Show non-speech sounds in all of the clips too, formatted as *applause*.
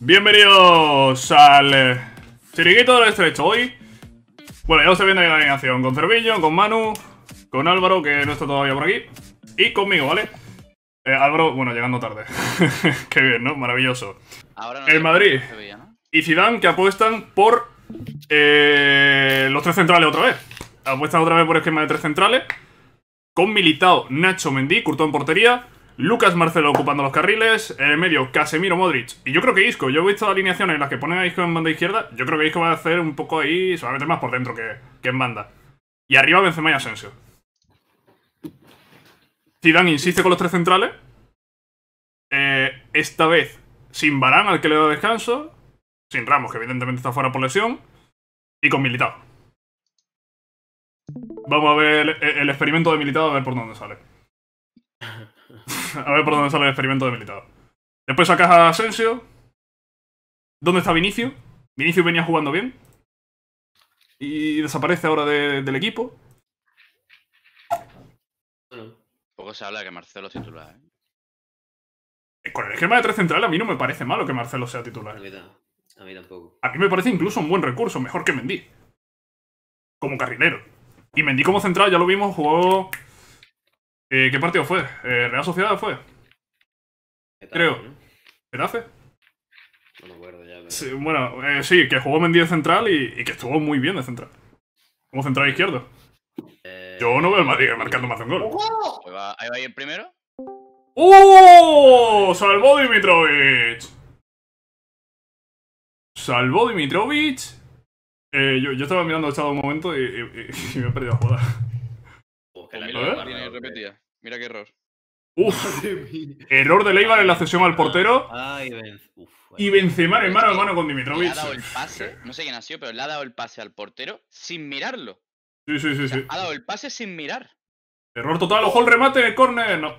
Bienvenidos al Chiriquito eh, del Estrecho hoy. Bueno, ya os estoy viendo en la alineación con Cervillo, con Manu, con Álvaro, que no está todavía por aquí, y conmigo, ¿vale? Eh, Álvaro, bueno, llegando tarde. *laughs* Qué bien, ¿no? Maravilloso. el Madrid y Zidane que apuestan por eh, los tres centrales otra vez. Apuestan otra vez por esquema de tres centrales. Con Militao, Nacho, Mendy, Curtón en portería, Lucas Marcelo ocupando los carriles, en eh, el medio Casemiro Modric. Y yo creo que Isco, yo he visto alineaciones en las que ponen a Isco en banda izquierda, yo creo que Isco va a hacer un poco ahí, se va a meter más por dentro que, en banda. Y arriba Benzema y Asensio. Zidane insiste con los tres centrales. Eh, esta vez sin Barán, al que le da descanso. Sin Ramos, que evidentemente está fuera por lesión. Y con Militado. Vamos a ver el, el experimento de Militado, a ver por dónde sale. *laughs* a ver por dónde sale el experimento de Militado. Después sacas a Asensio. ¿Dónde está Vinicio? Vinicio venía jugando bien. Y desaparece ahora del equipo. Poco se habla de que Marcelo es titular. ¿eh? Eh, con el esquema de tres centrales a mí no me parece malo que Marcelo sea titular. A a mí tampoco. A mí me parece incluso un buen recurso, mejor que Mendy. Como carrilero. Y Mendy como central, ya lo vimos, jugó eh, ¿Qué partido fue? Eh, ¿Real Sociedad fue? Creo. ¿no? Eh? No me acuerdo ya. bueno, eh, sí, que jugó Mendy de central y, que estuvo muy bien de central. Como central izquierdo. Eh, yo no veo al Madrid marcando más de un gol. Ahí va, ahí va el primero. ¡Uh! ¡Salvó Dimitrovic! Salvó Dimitrovic. yo, estaba mirando el estado un momento y, y me he perdido la jugada. Mira qué error. *laughs* error de Leibar en la cesión al portero. Ay, y Benzema en mano a mano con Dimitrovic. ha dado el pase, no sé quién ha sido, pero le ha dado el pase al portero sin mirarlo. Sí, sí, sí. sí. Ha dado el pase sin mirar. Error total, ojo el remate, córner. No.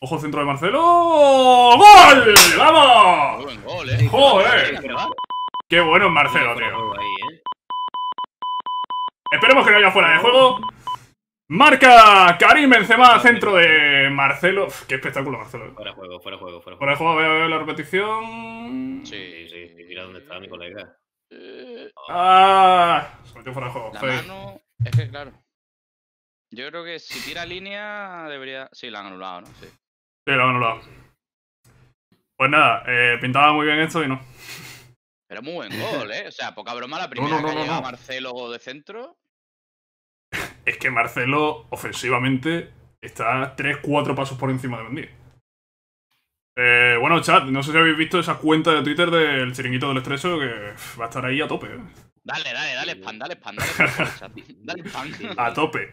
Ojo el centro de Marcelo. ¡Gol! ¡Vamos! gol, eh. ¡Joder! Qué bueno Marcelo, tío. Eh. Esperemos que no haya fuera de juego. Marca Karim Benzema, centro de Marcelo. qué espectáculo, Marcelo. Fuera juego, fuera juego, fuera juego. Fuera juego, veo, la repetición. Sí, sí, mira dónde está mi colega. Eh, ah. ah, se metió fuera de juego. La mano, es que claro. Yo creo que si tira línea debería. Sí, la han anulado, ¿no? Sí, sí la han anulado. Pues nada, eh, pintaba muy bien esto y no. Era muy buen gol, ¿eh? O sea, poca broma la primera no, no, no, Marcelo de centro es que Marcelo ofensivamente está 3-4 pasos por encima de Mendy. Eh, bueno, chat, no sé si habéis visto esa cuenta de Twitter del chiringuito del estreso que va a estar ahí a tope. Eh. Dale, dale, dale spam, dale spam, dale a tope.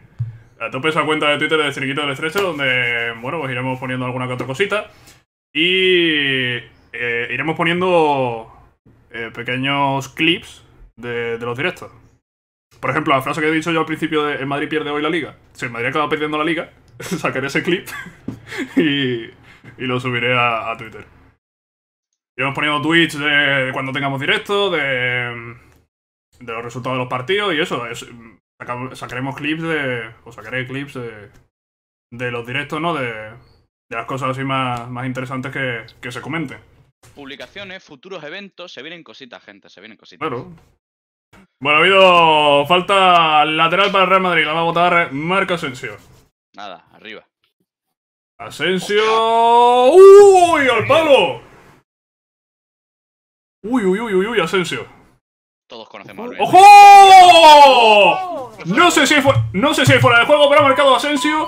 A tope esa cuenta de Twitter del chiringuito del Estrecho, donde, bueno, pues iremos poniendo alguna que otra cosita. Y eh, iremos poniendo pequeños clips de los directos. Por ejemplo, la frase que he dicho yo al principio de el Madrid pierde hoy la liga. Si el Madrid acaba perdiendo la liga, *laughs* sacaré ese clip *laughs* y, lo subiré a, Twitter. Y hemos ponido Twitch de cuando tengamos directo, de, los resultados de los partidos y eso. Es, sacaremos clips de. O sacaré clips de, de los directos, ¿no? De, las cosas así más, interesantes que, que se comenten. Publicaciones, futuros eventos, se vienen cositas, gente, se vienen cositas. Claro. Bueno, ha habido falta lateral para el Real Madrid. La va a botar, Marco Asensio. Nada, arriba. Asensio. ¡Uy! ¡Al palo! Uy, uy, uy, uy, uy, Asensio. Todos conocemos a ¡Ojo! No sé si fue, no sé si fuera de juego, pero ha marcado Asensio.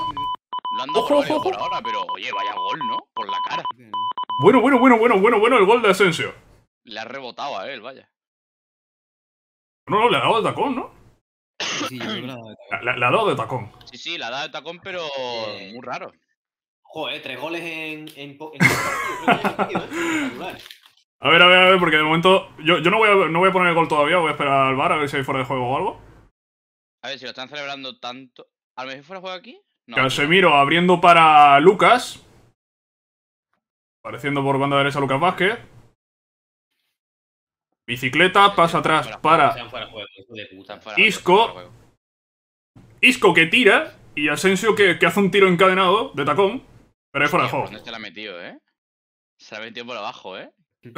Lo han dado por ahora, pero oye, vaya gol, ¿no? Por la cara. Bueno, bueno, bueno, bueno, bueno, bueno, el gol de Asensio. Le ha rebotado a él, vaya. No, no, le ha dado de tacón, ¿no? Sí, de tacón. Le, ha dado de tacón. Sí, sí, la ha dado de tacón, pero eh, muy raro. Joder, tres goles en. en, ¿eh? a ver, a ver, a ver, porque de momento. Yo, no, voy a, no voy a poner el gol todavía, voy a esperar al bar a ver si hay fuera de juego o algo. A ver, si lo están celebrando tanto. ¿A lo mejor fuera de juego aquí? Casemiro abriendo para Lucas. Apareciendo por banda derecha Lucas Vázquez. Bicicleta, pasa atrás para Isco. Isco que tira y Asensio que, hace un tiro encadenado de tacón, pero es fuera de pues juego. se la ha metido, eh? Se por abajo, eh. *laughs*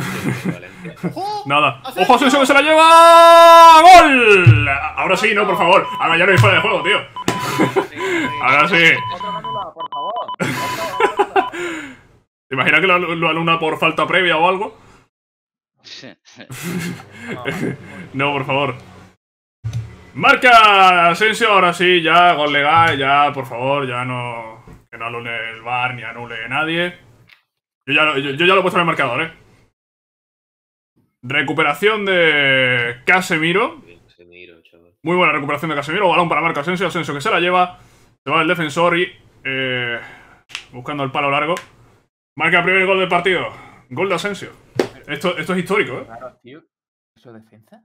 Nada. ¡Ojo, Asensio que se la lleva! ¡Gol! Ahora sí, no, por favor. Ahora ya no es fuera de juego, tío. Ahora sí. por *laughs* ¿Te imaginas que lo, aluna por falta previa o algo? *laughs* no, por favor. ¡Marca! Asensio, ahora sí, ya, gol legal, ya, por favor, ya no. Que no anule el bar ni anule nadie. Yo ya, lo, ya lo he puesto en el marcador, eh. Recuperación de Casemiro. Muy buena recuperación de Casemiro. Balón para Marca Asensio. Asensio que se la lleva. Se va el defensor y. Eh, buscando el palo largo. Marca el primer gol del partido. Gol de Asensio. Esto, es histórico, ¿eh? defensa?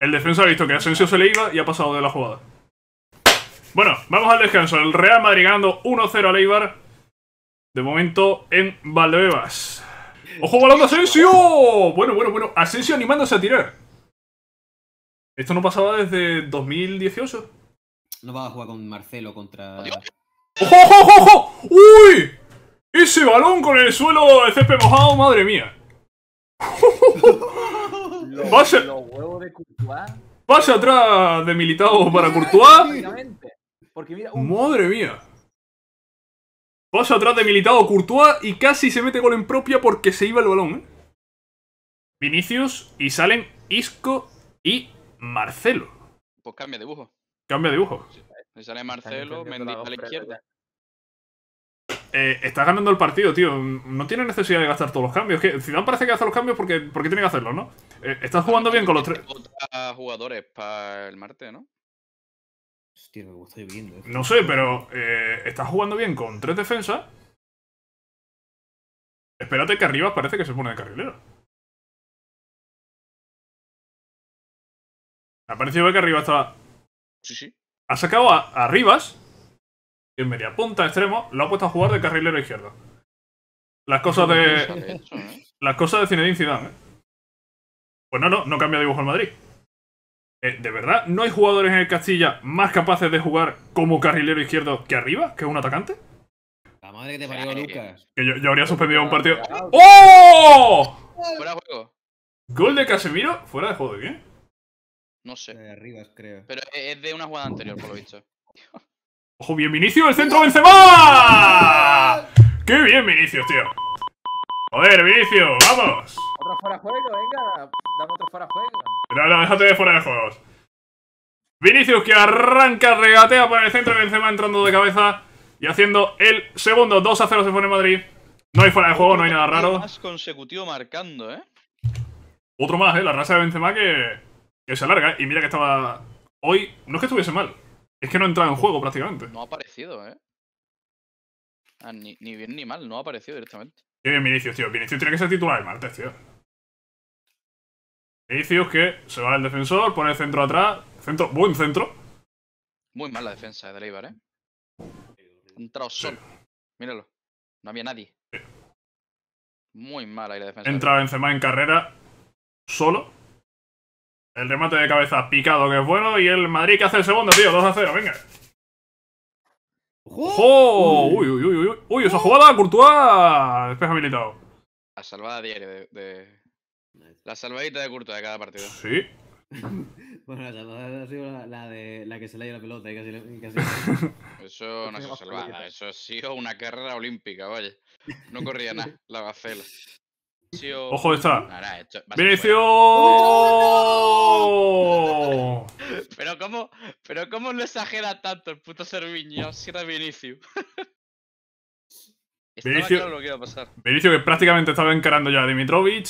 El defensa ha visto que Asensio se le iba y ha pasado de la jugada. Bueno, vamos al descanso. El Real Madrid ganando 1-0 a Eibar. De momento en Valdebebas. ¡Ojo balón de Asensio! Bueno, bueno, bueno. Asensio animándose a tirar. Esto no pasaba desde 2018. No va a jugar con Marcelo contra. ¡Ojo, ojo, ojo! ojo! uy Ese balón con el suelo de césped mojado, madre mía. ¡Pasa atrás de militado para Courtois. Madre mía. Pasa atrás de militado Courtois y casi se mete gol en propia porque se iba el balón. ¿eh? Vinicius y salen Isco y Marcelo. Pues cambia de dibujo. Cambia dibujo. sale Marcelo, Mendy a la izquierda. Estás eh, está ganando el partido, tío. No tiene necesidad de gastar todos los cambios. Que Zidane parece que hace los cambios porque, porque tiene que hacerlos, ¿no? Eh, estás jugando bien con los tres. jugadores para el martes, ¿no? Eh. No sé, pero estás jugando bien con tres defensas. Espérate que arriba parece que se pone de carrilero. Me ha parecido que arriba estaba. Sí, sí. Ha sacado a, Arribas... Y en media punta extremo lo ha puesto a jugar de carrilero izquierdo. Las cosas de. ¿eh? Las cosas de Zinedine ¿eh? Pues no, no, no cambia dibujo en Madrid. Eh, de verdad, ¿no hay jugadores en el Castilla más capaces de jugar como carrilero izquierdo que arriba, que un atacante? La madre que te parió, Lucas. Que yo, habría suspendido un partido. ¡Oh! Fuera juego. Gol de Casemiro, fuera de juego, ¿de No sé. De arriba, creo. Pero es de una jugada anterior, por lo visto. Ojo bien Vinicio, el centro Benzema. ¡Qué bien Vinicius, tío! Joder, Vinicius, vamos. Otro fuera de juego, venga, dame otro fuera de juego. No, no, déjate de fuera de juegos. Vinicius que arranca, regatea por el centro de Benzema entrando de cabeza y haciendo el segundo 2 a 0 se pone Madrid. No hay fuera de juego, no hay nada raro. Más consecutivo marcando, ¿eh? Otro más, ¿eh? La raza de Benzema que, que se alarga. Y mira que estaba hoy, no es que estuviese mal, es que no ha en juego prácticamente. No ha aparecido, ¿eh? Ah, ni, bien ni mal, no ha aparecido directamente. Qué bien Vinicius, tío. Vinicius tiene que ser titular el martes, tío. Vinicius que se va el defensor, pone el centro atrás. Centro, buen centro. Muy mal la defensa de Leibar, ¿eh? Entrado solo. Míralo. No había nadie. Muy mala ahí la defensa. Entra Benzema en carrera solo. El remate de cabeza picado que es bueno. Y el Madrid que hace el segundo, tío. 2 a 0, venga. ¡Ojo! Uy, uy, uy, uy. Uy, esa jugada, Courtois. Despeja habilitado. La salvada diaria de, La salvadita de Courtois de cada partido. Sí. *laughs* bueno, la salvada ha sido la, de, la que se le ha ido la pelota y casi, *laughs* Eso no es salvada. Eso ha sido una carrera olímpica, vaya. No corría nada, la bacela. *laughs* Ojo está. Vinicio *laughs* pero cómo, pero cómo lo exagera tanto el puto Serviño si era Vinicio, lo que pasar. Vinicio que prácticamente estaba encarando ya a Dimitrovic.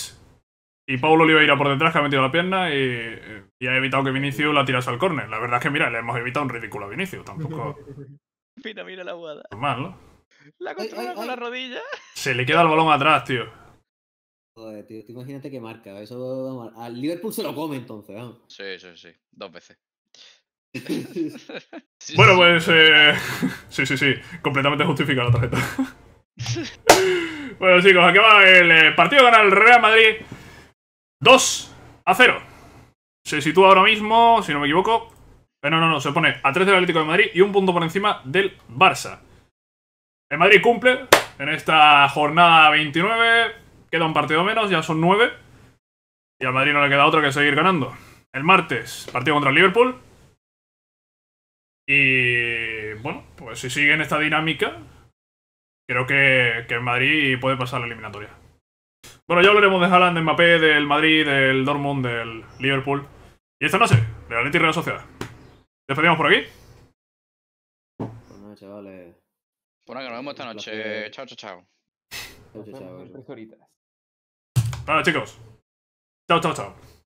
Y Paulo a por detrás que ha metido la pierna y, ha evitado que Vinicio la tirase al córner. La verdad es que, mira, le hemos evitado un ridículo a Vinicius. Tampoco. *laughs* mira, mira la guada. Normal, ¿no? con la rodilla. Se le queda el balón atrás, tío. Pues, imagínate qué marca. Eso al Liverpool se lo come entonces, Sí, sí, sí. Dos veces. *laughs* bueno, pues. Eh, *laughs* sí, sí, sí. Completamente justificada la tarjeta. *laughs* bueno, chicos, aquí va el eh, partido gana el Real Madrid 2 a 0. Se sitúa ahora mismo, si no me equivoco. Pero eh, no, no, no, se pone a 3 del Atlético de Madrid y un punto por encima del Barça. El Madrid cumple en esta jornada 29. Queda un partido menos, ya son nueve. Y al Madrid no le queda otro que seguir ganando. El martes, partido contra el Liverpool. Y bueno, pues si siguen esta dinámica, creo que, que el Madrid puede pasar la eliminatoria. Bueno, ya hablaremos de Haaland, de Mbappé, del Madrid, del Dortmund, del Liverpool. Y esta no sé, la Leti Real Sociedad. ¿Despedimos por aquí? Buenas noches, chavales. Bueno, que nos vemos esta noche. Chao, chao, chao. Chao, chao, chao. Bueno, chicos. Chao, chao, chao.